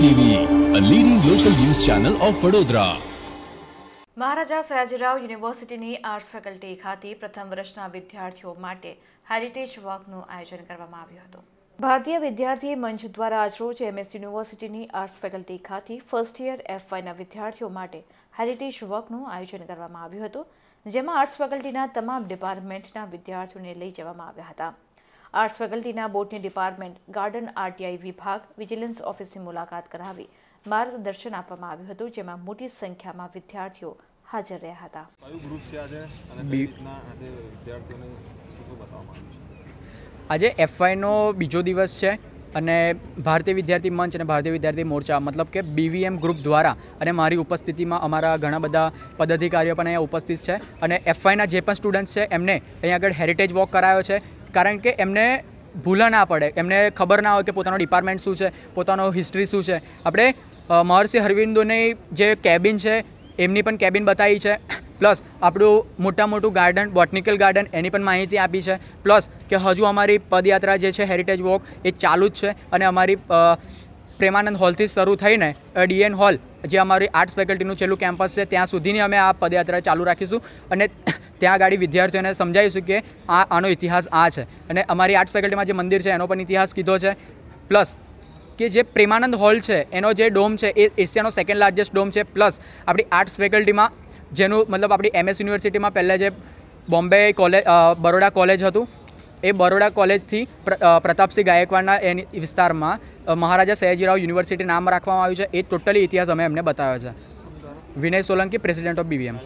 TV a leading local news channel of Vadodara Maharaja Sayajirao યુનિવર્સિટીની arts faculty ખાતે પ્રથમ વર્ષના વિદ્યાર્થીઓ માટે હેરિટેજ વોકનું આયોજન કરવામાં આવ્યું હતું ભારતીય વિદ્યાર્થી મંચ દ્વારા આજરોજ એમએસ યુનિવર્સિટીની આર્ટ્સ ફેકલ્ટી ખાતે ફર્સ્ટ યર એફવાયના વિદ્યાર્થીઓ માટે હેરિટેજ વોકનું આયોજન કરવામાં આવ્યું હતું જેમાં આર્ટ્સ ફેકલ્ટીના તમામ ડિપાર્ટમેન્ટના વિદ્યાર્થીઓને લઈ જવામાં આવ્યા હતા આર્ટસ ફેકલ્ટીના બોટની ડિપાર્ટમેન્ટ ગાર્ડન આરટીઆઈ વિભાગ વિજિલન્સ ઓફિસની મુલાકાત કરાવી માર્ગદર્શન આપવામાં આવ્યું હતું જેમાં મોટી સંખ્યામાં વિદ્યાર્થીઓ હાજર રહ્યા હતા આજે એફઆઈનો બીજો દિવસ છે અને ભારતીય વિદ્યાર્થી મંચ અને ભારતીય વિદ્યાર્થી મોરચા મતલબ કે બીવીએમ ગ્રુપ દ્વારા અને મારી ઉપસ્થિતિમાં અમારા ઘણા બધા પદાધિકારીઓ પણ અહીંયા ઉપસ્થિત છે અને એફઆઈના જે પણ સ્ટુડન્ટ્સ છે એમને અહીંયા આગળ હેરિટેજ વોક કરાયો છે કારણ કે એમને ભૂલા ના પડે એમને ખબર ના હોય કે પોતાનો ડિપાર્ટમેન્ટ શું છે પોતાનો હિસ્ટ્રી શું છે આપણે મહર્ષિ હરવિંદોની જે કેબિન છે એમની પણ કેબિન બતાવી છે પ્લસ આપણું મોટા મોટું ગાર્ડન બોટનિકલ ગાર્ડન એની પણ માહિતી આપી છે પ્લસ કે હજુ અમારી પદયાત્રા જે છે હેરિટેજ વોક એ ચાલુ જ છે અને અમારી પ્રેમાનંદ હોલથી શરૂ થઈને ડીએન હોલ જે અમારી આર્ટ્સ ફેકલ્ટીનું છેલ્લું કેમ્પસ છે ત્યાં સુધીની અમે આ પદયાત્રા ચાલુ રાખીશું અને ત્યાં ગાડી વિદ્યાર્થીઓને સમજાવીશું કે આ આનો ઇતિહાસ આ છે અને અમારી આર્ટ્સ ફેકલ્ટીમાં જે મંદિર છે એનો પણ ઇતિહાસ કીધો છે પ્લસ કે જે પ્રેમાનંદ હોલ છે એનો જે ડોમ છે એ એશિયાનો સેકન્ડ લાર્જેસ્ટ ડોમ છે પ્લસ આપણી આર્ટ્સ ફેકલ્ટીમાં જેનું મતલબ આપણી એમએસ યુનિવર્સિટીમાં પહેલાં જે બોમ્બે કોલેજ બરોડા કોલેજ હતું એ બરોડા કોલેજથી પ્રતાપસિંહ ગાયકવાડના એની વિસ્તારમાં મહારાજા સયાજીરાવ યુનિવર્સિટી નામ રાખવામાં આવ્યું છે એ ટોટલી ઇતિહાસ અમે એમને બતાવ્યો છે Vinay Solanki president of BVM